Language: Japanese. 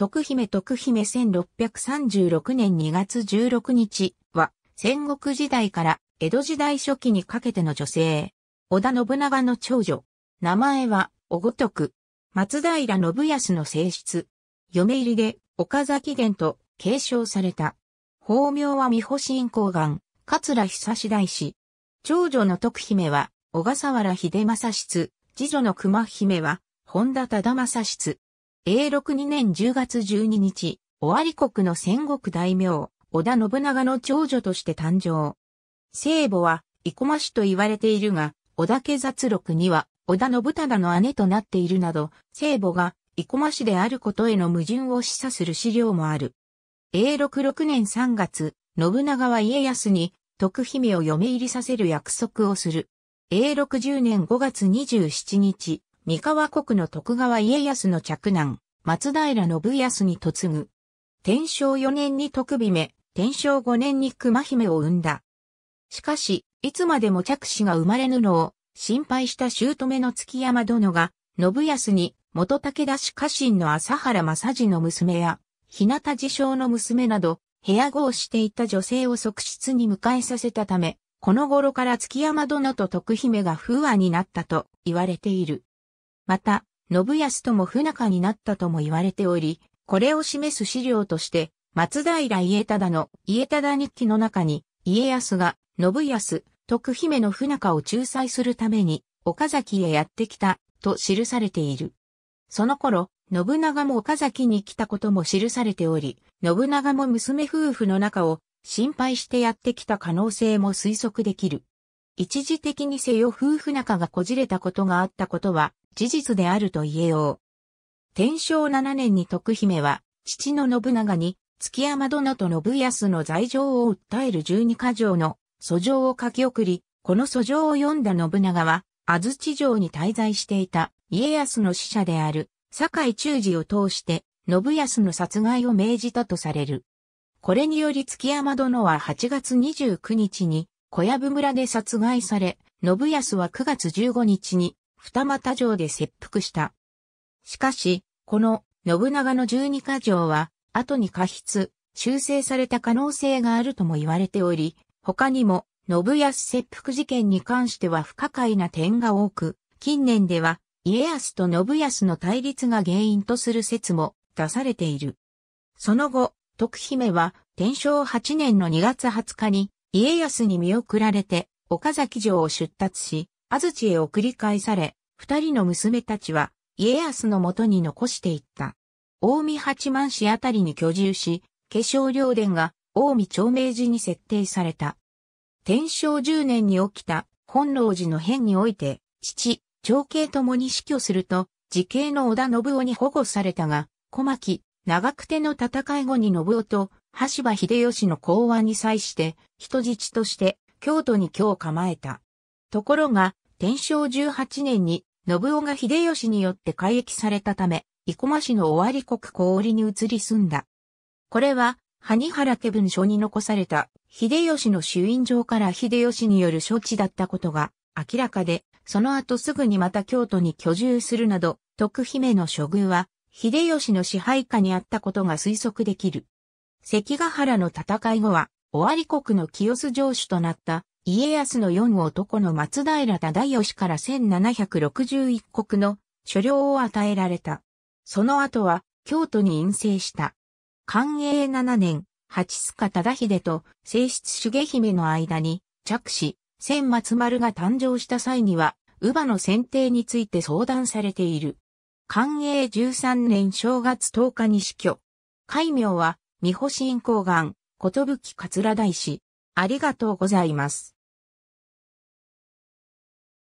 徳姫徳姫1636年2月16日は、戦国時代から江戸時代初期にかけての女性。織田信長の長女。名前は、小ごとく。松平信康の正室。嫁入りで、岡崎源と継承された。法名は美保新公願、桂久志大師。長女の徳姫は、小笠原秀正室。次女の熊姫は、本田忠正室。永禄2年10月12日、尾張国の戦国大名、織田信長の長女として誕生。聖母は、生駒氏と言われているが、織田家雑録には、織田信忠の姉となっているなど、聖母が、生駒氏であることへの矛盾を示唆する資料もある。永禄6年3月、信長は家康に、徳姫を嫁入りさせる約束をする。永禄10年5月27日、三河国の徳川家康の嫡男、松平信康に嫁ぐ。天正四年に徳姫、天正五年に熊姫を生んだ。しかし、いつまでも嫡子が生まれぬのを心配した姑の月山殿が、信康に元武田氏家臣の朝原正治の娘や、日向自称の娘など、部屋子をしていた女性を側室に迎えさせたため、この頃から月山殿と徳姫が不和になったと言われている。また、信康とも不仲になったとも言われており、これを示す資料として、松平家忠の家忠日記の中に、家康が信康、徳姫の不仲を仲裁するために、岡崎へやってきた、と記されている。その頃、信長も岡崎に来たことも記されており、信長も娘夫婦の仲を心配してやってきた可能性も推測できる。一時的にせよ夫婦仲がこじれたことがあったことは、事実であると言えよう。天正7年に徳姫は、父の信長に、月山殿と信康の罪状を訴える十二箇条の訴状を書き送り、この訴状を読んだ信長は、安土城に滞在していた家康の使者である堺忠治を通して、信康の殺害を命じたとされる。これにより月山殿は8月29日に小籔村で殺害され、信康は9月15日に二俣城で切腹した。しかし、この信長の十二箇条は、後に過失、修正された可能性があるとも言われており、他にも、信康切腹事件に関しては不可解な点が多く、近年では、家康と信康の対立が原因とする説も出されている。その後、徳姫は、天正8年の2月20日に、家康に見送られて、岡崎城を出立し、安土へ送り返され、二人の娘たちは家康のもとに残していった。大見八幡市あたりに居住し、化粧領殿が大見長明寺に設定された。天正十年に起きた本能寺の変において、父、長兄ともに死去すると、時系の織田信夫に保護されたが、小牧、長久手の戦い後に信夫と、橋場秀吉の講和に際して、人質として、京都に居を構えた。ところが、天正18年に、信夫が秀吉によって改易されたため、生駒市の尾張国小織に移り住んだ。これは、萩原家文書に残された、秀吉の主因状から秀吉による処置だったことが明らかで、その後すぐにまた京都に居住するなど、徳姫の処遇は、秀吉の支配下にあったことが推測できる。関ヶ原の戦い後は、尾張国の清洲城主となった家康の四男の松平忠義から1761国の所領を与えられた。その後は京都に隠征した。寛永7年、八須賀忠秀と正室重姫の間に着手、千松丸が誕生した際には、乳母の選定について相談されている。寛永13年正月10日に死去。戒名は、三保新公岩、ことぶき桂大師。ありがとうございます。